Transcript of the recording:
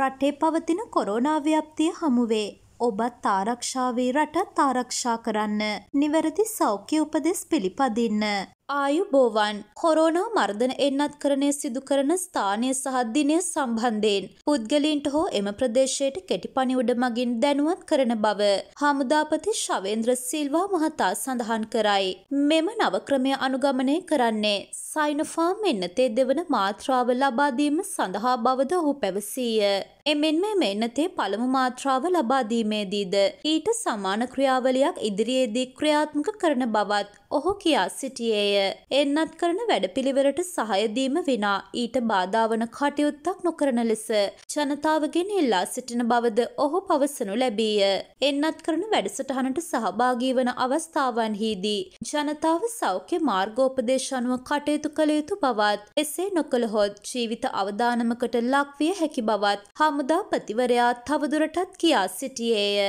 රටේ පවතින කොරෝනා ව්‍යප්තිය හමුවේ. ඔබත් තාරක්ෂාවේ රටත් තාරක්ෂා කරන්න. නිවැරදි සෞඛ්‍ය උපදෙස් පිළිපදින්න. ආයුබෝවන් කොරෝනා මර්ධන එන්නත් කරණය සිදු කරන ස්ථානය සහ දිනය සම්බන්ධයෙන් පුද්ගලින්ට හෝ එම ප්‍රදේශයට කෙටි පණිවුඩ මගින් දැනුවත් කරන බව හමුදාපති ශවේන්ද්‍ර සිල්වා මහතා සඳහන් කරයි. මෙම නවක්‍රමය අනුගමනය කරන්නේ සයිනෆාම් එන්නතේ දෙවන මාත්‍රාව ලබාදීම සඳහා බවද ඔහු පැවසීය. එමෙන්ම මෙන්නතේ පළමු මාත්‍රාව ලබාදීමේදීද ඊට සමාන ක්‍රියාවලියක් ඉදිරියේදී ක්‍රියාත්මක කරන බවත් ඔහු කියා සිටියේය. එන්නත් කරන වැඩපිළිවෙලට සහයදීම විනා ඊට බාධාවන කටයුත්තක් නොකරන ලෙස ජනතාවගෙන් ඉල්ලා සිටින බවද ඔහු පවසනු ලැබීය. එන්නත් කරන වැඩසටහනට සහභාගී වන අවස්ථාවන්හිදී ජනතාව සෞඛ්‍ය මාර්ගෝපදේශ අනුව කටයුතු කළ යුතු බවත් එසේ නොකළහොත් ජීවිත අවදානමකට ලක්විය හැකි බවත් හමුදා ප්‍රතිවරයා තවදුරටත් කියා සිටියේය.